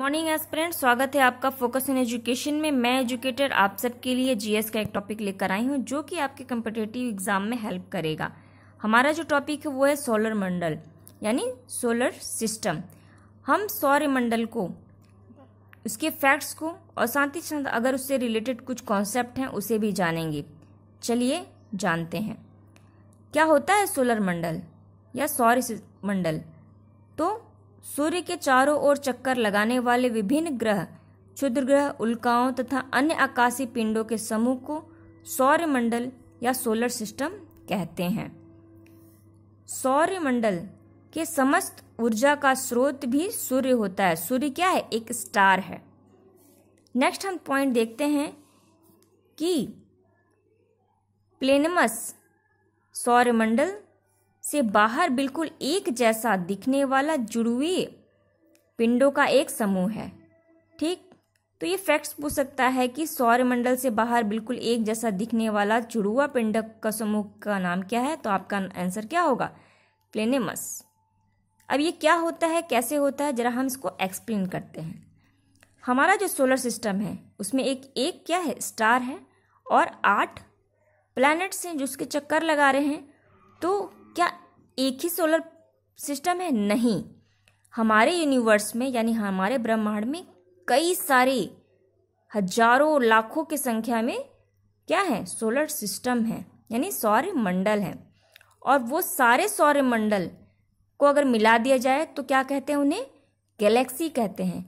Morning aspirant स्वागत है आपका फोकस इन एजुकेशन में मैं एजुकेटर आप सबके लिए जीएस का एक टॉपिक लेकर आई हूँ जो कि आपके कम्पिटेटिव एग्जाम में हेल्प करेगा हमारा जो टॉपिक है वो है सोलर मंडल यानी सोलर सिस्टम हम सौर्य मंडल को उसके फैक्ट्स को और साथ ही साथ अगर उससे रिलेटेड कुछ कॉन्सेप्ट हैं उसे भी जानेंगे चलिए जानते हैं क्या होता है सोलर मंडल या सौर्य मंडल तो सूर्य के चारों ओर चक्कर लगाने वाले विभिन्न ग्रह क्षुद्र ग्रह उल्काओं तथा अन्य आकाशीय पिंडों के समूह को सौर्यमंडल या सोलर सिस्टम कहते हैं सौर्यमंडल के समस्त ऊर्जा का स्रोत भी सूर्य होता है सूर्य क्या है एक स्टार है नेक्स्ट हम पॉइंट देखते हैं कि प्लेनमस सौर्यमंडल से बाहर बिल्कुल एक जैसा दिखने वाला जुड़वी पिंडों का एक समूह है ठीक तो ये फैक्ट्स पूछ सकता है कि सौर्यमंडल से बाहर बिल्कुल एक जैसा दिखने वाला जुड़ुआ पिंड का समूह का नाम क्या है तो आपका आंसर क्या होगा प्लेनेमस अब ये क्या होता है कैसे होता है जरा हम इसको एक्सप्लेन करते हैं हमारा जो सोलर सिस्टम है उसमें एक एक क्या है स्टार है और आठ प्लैनेट्स हैं जो उसके चक्कर लगा रहे हैं तो क्या एक ही सोलर सिस्टम है नहीं हमारे यूनिवर्स में यानी हमारे ब्रह्मांड में कई सारे हजारों लाखों की संख्या में क्या है सोलर सिस्टम है यानी सौर्य मंडल है और वो सारे सौर्य मंडल को अगर मिला दिया जाए तो क्या कहते हैं उन्हें गैलेक्सी कहते हैं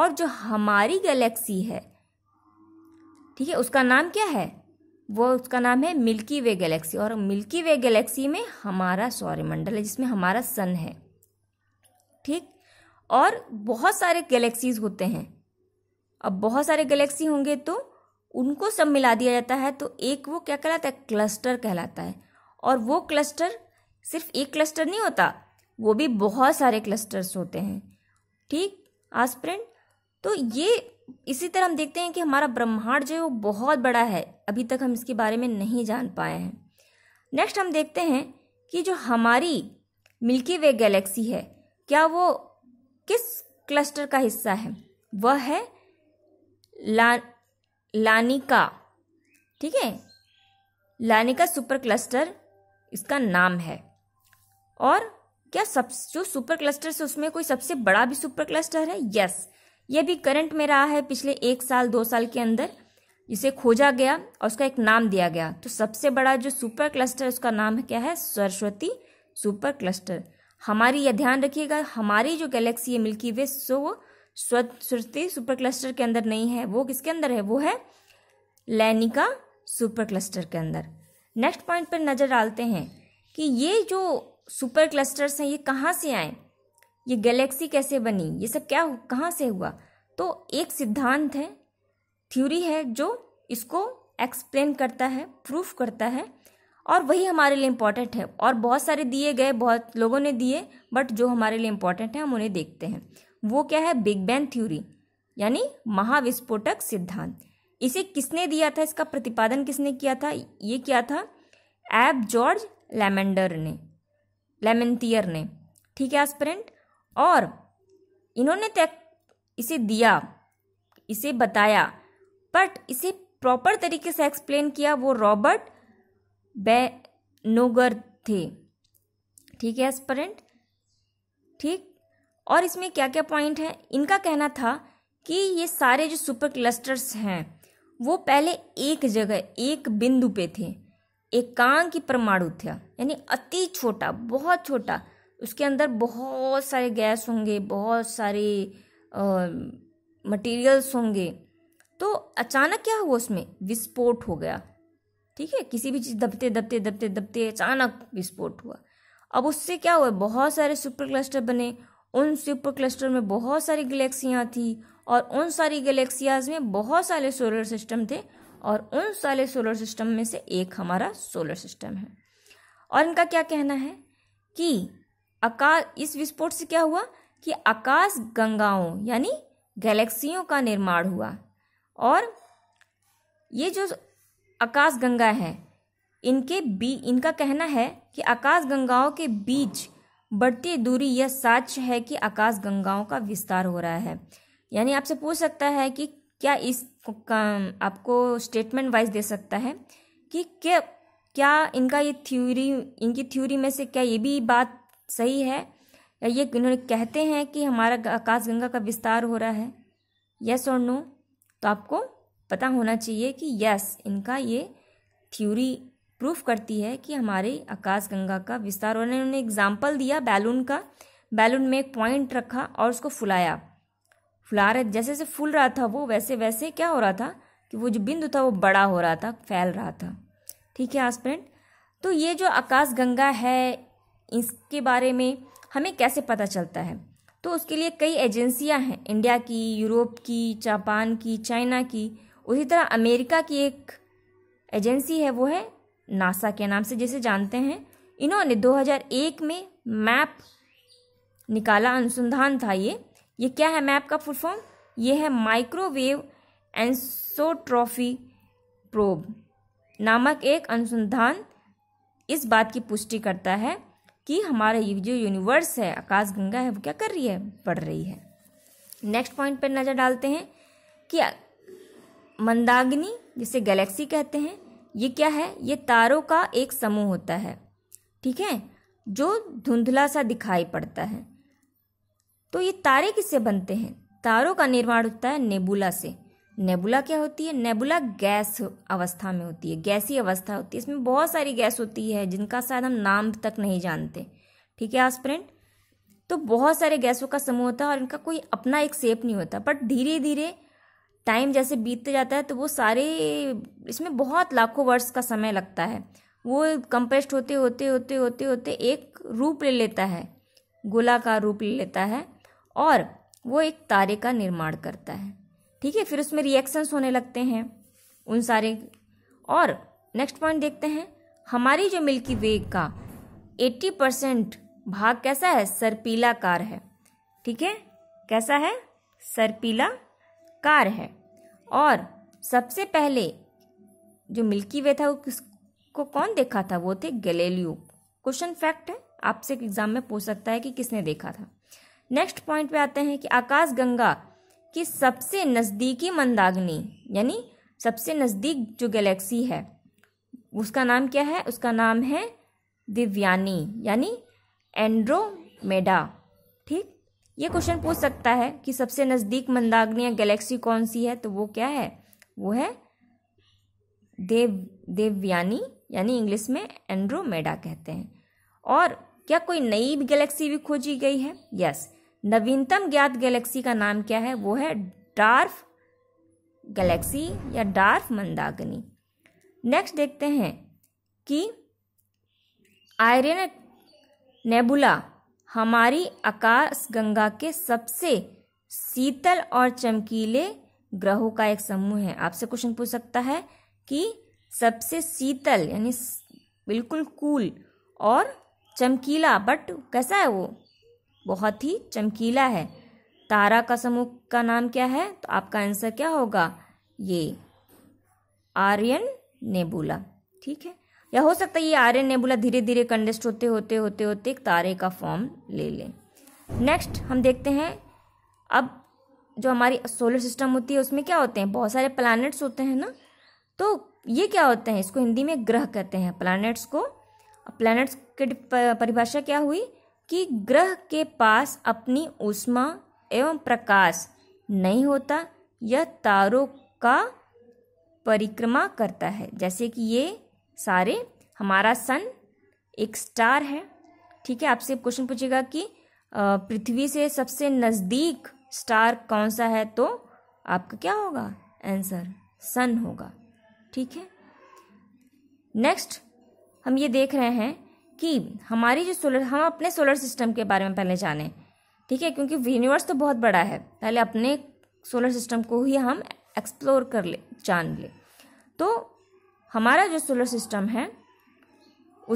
और जो हमारी गैलेक्सी है ठीक है उसका नाम क्या है वो उसका नाम है मिल्की वे गैलेक्सी और मिल्की वे गैलेक्सी में हमारा सौरमंडल है जिसमें हमारा सन है ठीक और बहुत सारे गैलेक्सीज होते हैं अब बहुत सारे गैलेक्सी होंगे तो उनको सब मिला दिया जाता है तो एक वो क्या कहलाता है क्लस्टर कहलाता है और वो क्लस्टर सिर्फ एक क्लस्टर नहीं होता वो भी बहुत सारे क्लस्टर्स होते हैं ठीक आस्प्रेंट तो ये इसी तरह हम देखते हैं कि हमारा ब्रह्मांड जो है वो बहुत बड़ा है अभी तक हम इसके बारे में नहीं जान पाए हैं नेक्स्ट हम देखते हैं कि जो हमारी मिल्की वे गैलेक्सी है क्या वो किस क्लस्टर का हिस्सा है वह है ला लानिका ठीक है लानिका सुपर क्लस्टर इसका नाम है और क्या सब जो सुपर क्लस्टर से उसमें कोई सबसे बड़ा भी सुपर क्लस्टर है यस yes. यह भी करंट में रहा है पिछले एक साल दो साल के अंदर इसे खोजा गया और उसका एक नाम दिया गया तो सबसे बड़ा जो सुपर क्लस्टर उसका नाम क्या है सरस्वती सुपर क्लस्टर हमारी यह ध्यान रखिएगा हमारी जो गैलेक्सी है मिल्की वे सो वो सरस्वती सुपर क्लस्टर के अंदर नहीं है वो किसके अंदर है वो है लैनिका सुपर क्लस्टर के अंदर नेक्स्ट पॉइंट पर नज़र डालते हैं कि ये जो सुपर क्लस्टर्स हैं ये कहाँ से आए ये गैलेक्सी कैसे बनी ये सब क्या कहाँ से हुआ तो एक सिद्धांत है थ्योरी है जो इसको एक्सप्लेन करता है प्रूफ करता है और वही हमारे लिए इम्पॉर्टेंट है और बहुत सारे दिए गए बहुत लोगों ने दिए बट जो हमारे लिए इम्पॉर्टेंट है हम उन्हें देखते हैं वो क्या है बिग बैंग थ्योरी यानी महाविस्फोटक सिद्धांत इसे किसने दिया था इसका प्रतिपादन किसने किया था ये किया था एब जॉर्ज लेमेंडर ने लेमेंथियर ने ठीक है एस्परेंट और इन्होंने तक इसे दिया इसे बताया बट इसे प्रॉपर तरीके से एक्सप्लेन किया वो रॉबर्ट बेनोगर थे ठीक है एस्परेंट ठीक और इसमें क्या क्या पॉइंट है इनका कहना था कि ये सारे जो सुपर क्लस्टर्स हैं वो पहले एक जगह एक बिंदु पे थे एकांक एक की परमाणु था यानी अति छोटा बहुत छोटा उसके अंदर बहुत सारे गैस होंगे बहुत सारे मटेरियल्स होंगे तो अचानक क्या हुआ उसमें विस्फोट हो गया ठीक है किसी भी चीज़ दबते दबते दबते दबते अचानक विस्फोट हुआ अब उससे क्या हुआ बहुत सारे सुपर क्लस्टर बने उन सुपर क्लस्टर में बहुत सारी गलेक्सियाँ थी और उन सारी गलेक्सियाज में बहुत सारे सोलर सिस्टम थे और उन सारे सोलर सिस्टम में से एक हमारा सोलर सिस्टम है और इनका क्या कहना है कि आकाश इस विस्फोट से क्या हुआ कि आकाश गंगाओं यानी गैलेक्सियों का निर्माण हुआ और ये जो आकाश गंगा है इनके बी इनका कहना है कि आकाश गंगाओं के बीच बढ़ती दूरी यह साक्ष है कि आकाश गंगाओं का विस्तार हो रहा है यानी आपसे पूछ सकता है कि क्या इस आपको स्टेटमेंट वाइज दे सकता है कि क्या क्या इनका ये थ्योरी इनकी थ्योरी में से क्या ये भी बात सही है या ये इन्होंने कहते हैं कि हमारा आकाशगंगा का विस्तार हो रहा है यस और नो तो आपको पता होना चाहिए कि यस इनका ये थ्योरी प्रूफ करती है कि हमारे आकाशगंगा का विस्तार हो रहा है उन्होंने एग्जाम्पल दिया बैलून का बैलून में एक पॉइंट रखा और उसको फुलाया फुला रहे जैसे जैसे फूल रहा था वो वैसे वैसे क्या हो रहा था कि वो जो बिंदु था वो बड़ा हो रहा था फैल रहा था ठीक है आस्पेरेंट तो ये जो आकाश गंगा है इसके बारे में हमें कैसे पता चलता है तो उसके लिए कई एजेंसियां हैं इंडिया की यूरोप की जापान की चाइना की उसी तरह अमेरिका की एक एजेंसी है वो है नासा के नाम से जिसे जानते हैं इन्होंने 2001 में मैप निकाला अनुसंधान था ये ये क्या है मैप का फुल फॉर्म ये है माइक्रोवेव एंसोट्रॉफी प्रोब नामक एक अनुसंधान इस बात की पुष्टि करता है कि हमारा ये जो यूनिवर्स है आकाश गंगा है वो क्या कर रही है बढ़ रही है नेक्स्ट पॉइंट पर नज़र डालते हैं कि मंदाग्नि जिसे गैलेक्सी कहते हैं ये क्या है ये तारों का एक समूह होता है ठीक है जो धुंधला सा दिखाई पड़ता है तो ये तारे किससे बनते हैं तारों का निर्माण होता है नेबुला से नेबुला क्या होती है नेबुला गैस अवस्था में होती है गैसी अवस्था होती है इसमें बहुत सारी गैस होती है जिनका शायद हम नाम तक नहीं जानते ठीक है आस्प्रेंट तो बहुत सारे गैसों का समूह होता है और इनका कोई अपना एक सेप नहीं होता बट धीरे धीरे टाइम जैसे बीतते जाता है तो वो सारे इसमें बहुत लाखों वर्ष का समय लगता है वो कंप्रेस्ड होते होते होते होते होते एक रूप ले लेता है गोलाकार रूप ले लेता है और वो एक तारे का निर्माण करता है ठीक है फिर उसमें रिएक्शंस होने लगते हैं उन सारे और नेक्स्ट पॉइंट देखते हैं हमारी जो मिल्की वे का 80 परसेंट भाग कैसा है सरपीला कार है ठीक है कैसा है सरपीला कार है और सबसे पहले जो मिल्की वे था वो किसको कौन देखा था वो थे गैलीलियो क्वेश्चन फैक्ट है आपसे एग्जाम में पूछ सकता है कि किसने देखा था नेक्स्ट पॉइंट पे आते हैं कि आकाश गंगा कि सबसे नज़दीकी मंदाग्नि यानी सबसे नज़दीक जो गैलेक्सी है उसका नाम क्या है उसका नाम है दिव्यानी यानी एंड्रोमेडा ठीक ये क्वेश्चन पूछ सकता है कि सबसे नज़दीक मंदाग्नि या गैलेक्सी कौन सी है तो वो क्या है वो है देव देवयानी यानी इंग्लिश में एंड्रोमेडा कहते हैं और क्या कोई नई गैलेक्सी भी खोजी गई है यस yes. नवीनतम ज्ञात गैलेक्सी का नाम क्या है वो है डार्फ गैलेक्सी या डार्फ मंदाग्नि नेक्स्ट देखते हैं कि आयरन नेबुला हमारी आकाश गंगा के सबसे शीतल और चमकीले ग्रहों का एक समूह है आपसे क्वेश्चन पूछ सकता है कि सबसे शीतल यानी बिल्कुल कूल और चमकीला बट कैसा है वो बहुत ही चमकीला है तारा का समूह का नाम क्या है तो आपका आंसर क्या होगा ये आर्यन नेबुला ठीक है या हो सकता है ये आर्यन नेबुला धीरे धीरे कंडेस्ट होते होते होते होते एक तारे का फॉर्म ले लें नेक्स्ट हम देखते हैं अब जो हमारी सोलर सिस्टम होती है उसमें क्या होते हैं बहुत सारे प्लानट्स होते हैं ना तो ये क्या होते हैं इसको हिंदी में ग्रह कहते हैं प्लानट्स को प्लानट्स की परिभाषा क्या हुई कि ग्रह के पास अपनी ऊष्मा एवं प्रकाश नहीं होता यह तारों का परिक्रमा करता है जैसे कि ये सारे हमारा सन एक स्टार है ठीक है आपसे क्वेश्चन पूछेगा कि पृथ्वी से सबसे नज़दीक स्टार कौन सा है तो आपका क्या होगा आंसर सन होगा ठीक है नेक्स्ट हम ये देख रहे हैं कि हमारी जो सोलर हम अपने सोलर सिस्टम के बारे में पहले जानें ठीक है क्योंकि यूनिवर्स तो बहुत बड़ा है पहले अपने सोलर सिस्टम को ही हम एक्सप्लोर कर ले जान ले तो हमारा जो सोलर सिस्टम है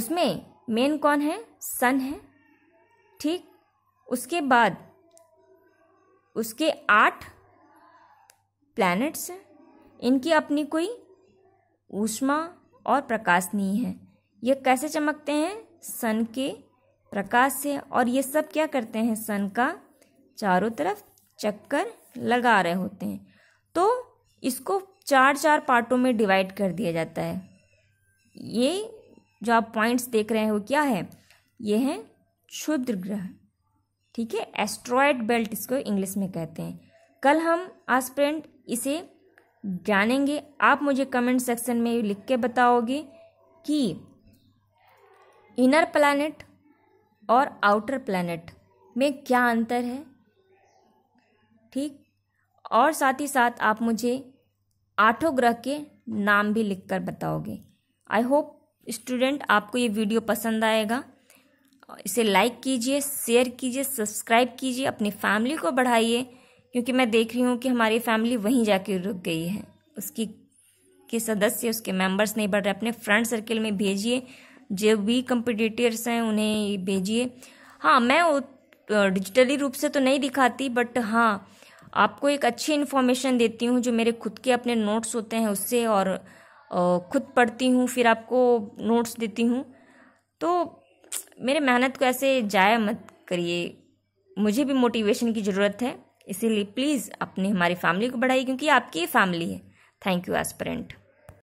उसमें मेन कौन है सन है ठीक उसके बाद उसके आठ प्लैनेट्स हैं इनकी अपनी कोई ऊष्मा और प्रकाश नहीं है ये कैसे चमकते हैं सन के प्रकाश से और ये सब क्या करते हैं सन का चारों तरफ चक्कर लगा रहे होते हैं तो इसको चार चार पार्टों में डिवाइड कर दिया जाता है ये जो आप पॉइंट्स देख रहे हैं वो क्या है ये है क्षुद्र ग्रह ठीक है एस्ट्रॉयड बेल्ट इसको इंग्लिश में कहते हैं कल हम आस्प्रेंट इसे जानेंगे आप मुझे कमेंट सेक्शन में लिख के बताओगे कि इनर प्लानट और आउटर प्लानट में क्या अंतर है ठीक और साथ ही साथ आप मुझे आठों ग्रह के नाम भी लिखकर बताओगे आई होप स्टूडेंट आपको ये वीडियो पसंद आएगा इसे लाइक कीजिए शेयर कीजिए सब्सक्राइब कीजिए अपनी फैमिली को बढ़ाइए क्योंकि मैं देख रही हूँ कि हमारी फैमिली वहीं जाके रुक गई है उसकी के सदस्य उसके मेंबर्स नहीं बढ़ रहे अपने फ्रेंड सर्किल में भेजिए जो भी कंपिटिटर्स हैं उन्हें भेजिए हाँ मैं डिजिटली रूप से तो नहीं दिखाती बट हाँ आपको एक अच्छी इन्फॉर्मेशन देती हूँ जो मेरे खुद के अपने नोट्स होते हैं उससे और खुद पढ़ती हूँ फिर आपको नोट्स देती हूँ तो मेरे मेहनत को ऐसे जाया मत करिए मुझे भी मोटिवेशन की ज़रूरत है इसीलिए प्लीज़ अपने हमारी फैमिली को बढ़ाइए क्योंकि आपकी फैमिली है थैंक यू एस्परेंट